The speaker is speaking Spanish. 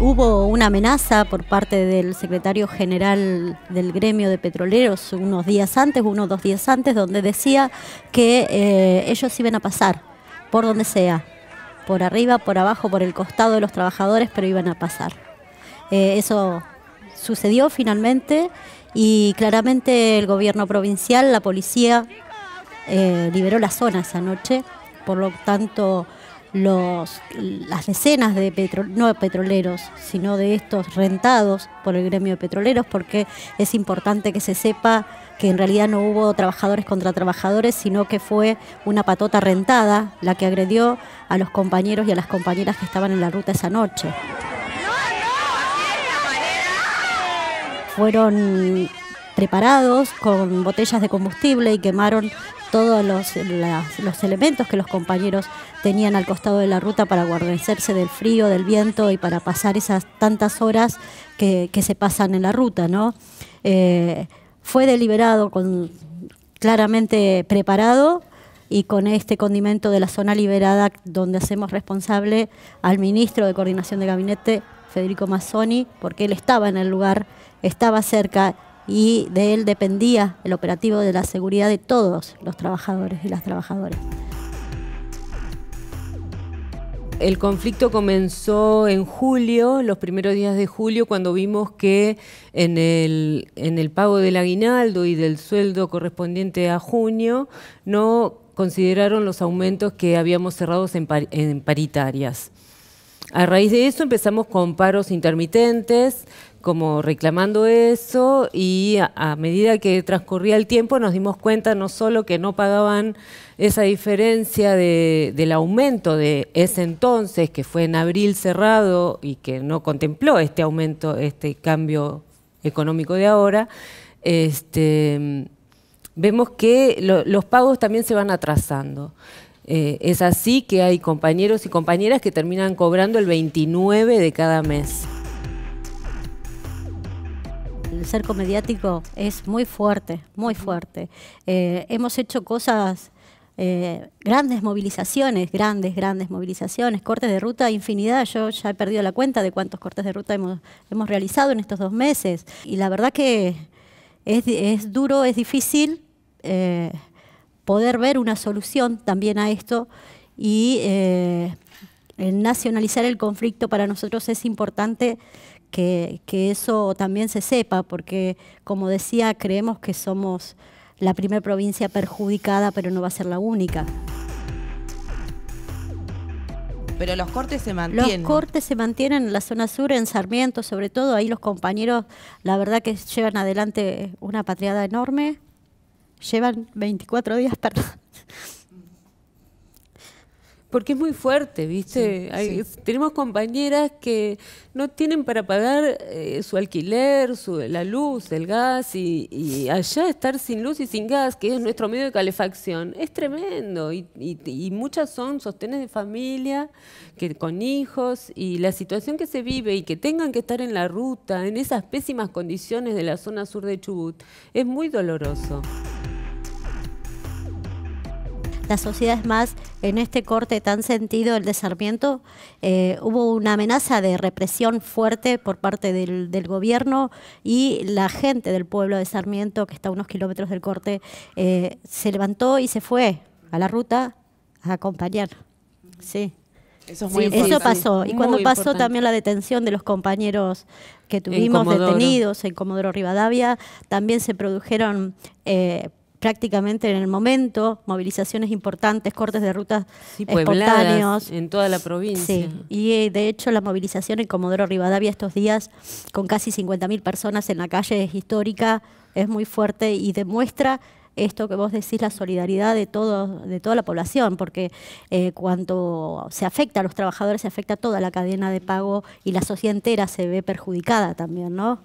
hubo una amenaza por parte del secretario general del gremio de petroleros unos días antes, unos dos días antes, donde decía que eh, ellos iban a pasar por donde sea, por arriba, por abajo, por el costado de los trabajadores, pero iban a pasar. Eh, eso sucedió finalmente y claramente el gobierno provincial, la policía, eh, liberó la zona esa noche, por lo tanto los, las decenas de petro, no petroleros, sino de estos rentados por el gremio de petroleros, porque es importante que se sepa que en realidad no hubo trabajadores contra trabajadores, sino que fue una patota rentada la que agredió a los compañeros y a las compañeras que estaban en la ruta esa noche. Fueron preparados con botellas de combustible y quemaron todos los, los elementos que los compañeros tenían al costado de la ruta para guardarse del frío, del viento y para pasar esas tantas horas que, se pasan en la ruta. ¿no? Eh, fue deliberado, con, claramente preparado y con este condimento de la zona liberada donde hacemos responsable al ministro de Coordinación de Gabinete, Federico Mazzoni, porque él estaba en el lugar, estaba cerca y de él dependía el operativo de la seguridad de todos los trabajadores y las trabajadoras. El conflicto comenzó en julio, los primeros días de julio, cuando vimos que en el, pago del aguinaldo y del sueldo correspondiente a junio no consideraron los aumentos que habíamos cerrado en paritarias. A raíz de eso empezamos con paros intermitentes, como reclamando eso, y a, medida que transcurría el tiempo nos dimos cuenta no solo que no pagaban esa diferencia del aumento de ese entonces, que fue en abril cerrado y que no contempló este aumento, este cambio económico de ahora, este, vemos que los pagos también se van atrasando. Eh, es así que hay compañeros y compañeras que terminan cobrando el 29 de cada mes. El cerco mediático es muy fuerte, muy fuerte. Eh, hemos hecho cosas, eh, grandes movilizaciones, grandes, grandes movilizaciones, cortes de ruta, infinidad. Yo ya he perdido la cuenta de cuántos cortes de ruta hemos, realizado en estos dos meses. Y la verdad que es, duro, es difícil poder ver una solución también a esto y eh, nacionalizar el conflicto para nosotros es importante que, que, eso también se sepa, porque como decía, creemos que somos la primera provincia perjudicada, pero no va a ser la única. Pero los cortes se mantienen. Los cortes se mantienen en la zona sur, en Sarmiento sobre todo. Ahí los compañeros, la verdad que llevan adelante una patriada enorme llevan 24 días, perdón. Porque es muy fuerte, ¿viste? Tenemos compañeras que no tienen para pagar eh, su alquiler, su, la luz, el gas, y, allá estar sin luz y sin gas, que es nuestro medio de calefacción, es tremendo. Y, muchas son sostenes de familia, que con hijos, y la situación que se vive y que tengan que estar en la ruta, en esas pésimas condiciones de la zona sur de Chubut, es muy doloroso las sociedades más, en este corte tan sentido, el de Sarmiento, eh, hubo una amenaza de represión fuerte por parte del, gobierno y la gente del pueblo de Sarmiento, que está a unos kilómetros del corte, eh, se levantó y se fue a la ruta a acompañar. Sí. Eso, es muy eso pasó. Y cuando pasó también la detención de los compañeros que tuvimos detenidos en Comodoro Rivadavia, también se produjeron eh, prácticamente en el momento, movilizaciones importantes, cortes de rutas espontáneos. en toda la provincia. Sí, y eh, de hecho la movilización en Comodoro Rivadavia estos días con casi 50.000 personas en la calle es histórica, es muy fuerte y demuestra esto que vos decís, la solidaridad de, todo, de toda la población, porque eh, cuando se afecta a los trabajadores, se afecta a toda la cadena de pago y la sociedad entera se ve perjudicada también, ¿no?